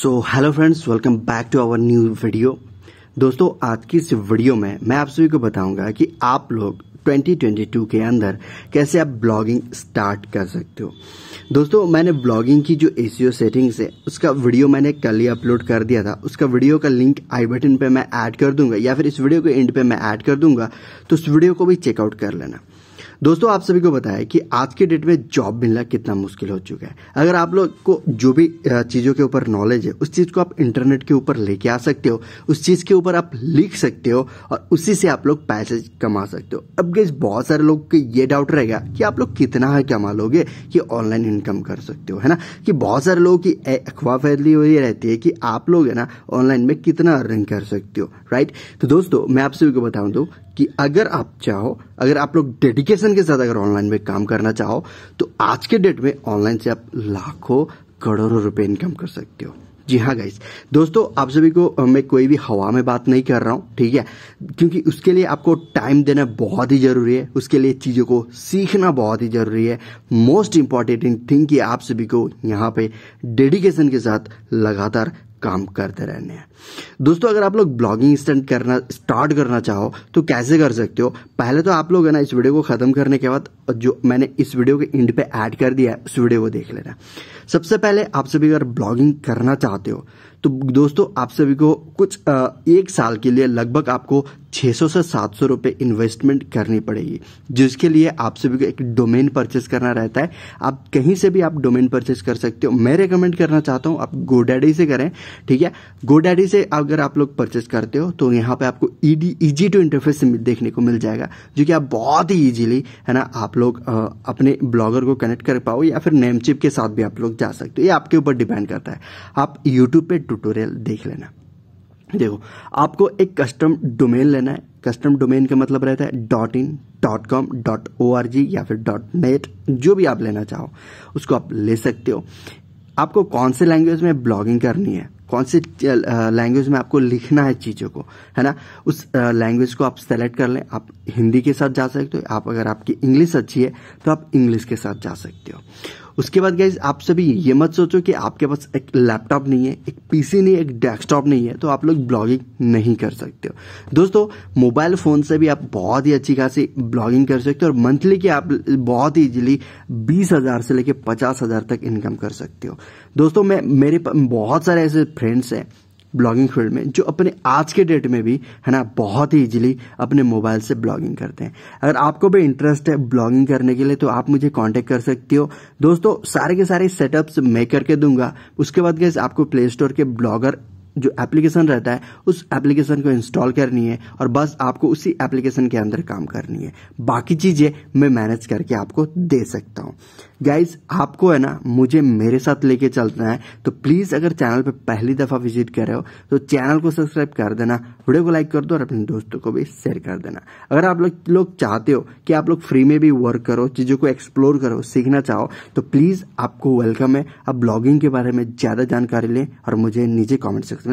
so hello friends welcome back to our new video दोस्तों आज की इस वीडियो में मैं आप सभी को बताऊंगा कि आप लोग 2022 के अंदर कैसे आप ब्लॉगिंग स्टार्ट कर सकते हो दोस्तों मैंने ब्लॉगिंग की जो ओ सेटिंग्स e है उसका वीडियो मैंने कल ही अपलोड कर दिया था उसका वीडियो का लिंक आई बटन पे मैं ऐड कर दूंगा या फिर इस वीडियो के एंड पे मैं ऐड कर दूंगा तो उस वीडियो को भी चेकआउट कर लेना दोस्तों आप सभी को बताया कि आज के डेट में जॉब मिलना कितना मुश्किल हो चुका है अगर आप लोग को जो भी चीज़ों के ऊपर नॉलेज है उस चीज़ को आप इंटरनेट के ऊपर लेके आ सकते हो उस चीज़ के ऊपर आप लिख सकते हो और उसी से आप लोग पैसे कमा सकते हो अब गैस बहुत सारे लोग को ये डाउट रहेगा कि आप लोग कितना है कमा लोगे कि ऑनलाइन इनकम कर सकते हो है ना कि बहुत सारे लोगों की अखवा फैली हुई रहती है कि आप लोग है ना ऑनलाइन में कितना अर्निंग कर सकते हो राइट तो दोस्तों मैं आप सभी को बताऊँ दू तो कि अगर आप चाहो अगर आप लोग डेडिकेशन के साथ अगर ऑनलाइन में काम करना चाहो तो आज के डेट में ऑनलाइन से आप लाखों करोड़ों रुपए इनकम कर सकते हो जी हाँ गाइस दोस्तों आप सभी को मैं कोई भी हवा में बात नहीं कर रहा हूँ ठीक है क्योंकि उसके लिए आपको टाइम देना बहुत ही जरूरी है उसके लिए चीज़ों को सीखना बहुत ही जरूरी है मोस्ट इंपॉर्टेंट थिंग कि आप सभी को यहाँ पे डेडिकेशन के साथ लगातार काम करते रहने हैं दोस्तों अगर आप लोग ब्लॉगिंग स्टंट करना स्टार्ट करना चाहो तो कैसे कर सकते हो पहले तो आप लोग है ना इस वीडियो को ख़त्म करने के बाद जो मैंने इस वीडियो के इंड पे ऐड कर दिया है उस वीडियो को देख लेना सबसे पहले आप सभी अगर ब्लॉगिंग करना चाहते हो तो दोस्तों आप सभी को कुछ एक साल के लिए लगभग आपको 600 से 700 रुपए इन्वेस्टमेंट करनी पड़ेगी जिसके लिए आप सभी को एक डोमेन परचेस करना रहता है आप कहीं से भी आप डोमेन परचेस कर सकते हो मैं रेकमेंड करना चाहता हूँ आप गोडैडी से करें ठीक है गोडैडी से अगर आप लोग परचेस करते हो तो यहाँ पे आपको ईडी ईजी टू इंटरफेस देखने को मिल जाएगा जो कि आप बहुत ही ईजिली है ना आप लोग अपने ब्लॉगर को कनेक्ट कर पाओ या फिर नेमचिप के साथ भी आप लोग जा सकते हो ये आपके ऊपर डिपेंड करता है आप यूट्यूब पर ट्यूटोरियल देख लेना देखो आपको एक कस्टम डोमेन लेना है कस्टम डोमेन का मतलब रहता है dot in dot com dot O R G या फिर डॉट नेट जो भी आप लेना चाहो उसको आप ले सकते हो आपको कौन से लैंग्वेज में ब्लॉगिंग करनी है कौन से लैंग्वेज में आपको लिखना है चीज़ों को है ना उस लैंग्वेज को आप सेलेक्ट कर लें आप हिंदी के साथ जा सकते हो आप अगर आपकी इंग्लिश अच्छी है तो आप इंग्लिश के साथ जा सकते हो उसके बाद गाइज आप सभी ये मत सोचो कि आपके पास एक लैपटॉप नहीं है एक पीसी नहीं एक डेस्कटॉप नहीं है तो आप लोग ब्लॉगिंग नहीं कर सकते हो दोस्तों मोबाइल फ़ोन से भी आप बहुत ही अच्छी खासी ब्लॉगिंग कर सकते हो और मंथली की आप बहुत ही इजिली बीस हज़ार से लेकर पचास हज़ार तक इनकम कर सकते हो दोस्तों मैं मेरे बहुत सारे ऐसे फ्रेंड्स हैं ब्लॉगिंग फील्ड में जो अपने आज के डेट में भी है ना बहुत ही इजीली अपने मोबाइल से ब्लॉगिंग करते हैं अगर आपको भी इंटरेस्ट है ब्लॉगिंग करने के लिए तो आप मुझे कांटेक्ट कर सकते हो दोस्तों सारे के सारे सेटअप्स मैं करके दूंगा उसके बाद गैस आपको प्ले स्टोर के ब्लॉगर जो एप्लीकेशन रहता है उस एप्लीकेशन को इंस्टॉल करनी है और बस आपको उसी एप्लीकेशन के अंदर काम करनी है बाकी चीज़ें मैं मैनेज करके आपको दे सकता हूँ गाइज आपको है ना मुझे मेरे साथ लेके चलना है तो प्लीज़ अगर चैनल पर पहली दफ़ा विजिट कर रहे हो तो चैनल को सब्सक्राइब कर देना वीडियो को लाइक कर दो और अपने दोस्तों को भी शेयर कर देना अगर आप लोग लो चाहते हो कि आप लोग फ्री में भी वर्क करो चीज़ों को एक्सप्लोर करो सीखना चाहो तो प्लीज़ आपको वेलकम है आप ब्लॉगिंग के बारे में ज़्यादा जानकारी लें और मुझे नीचे कॉमेंट सेक्शन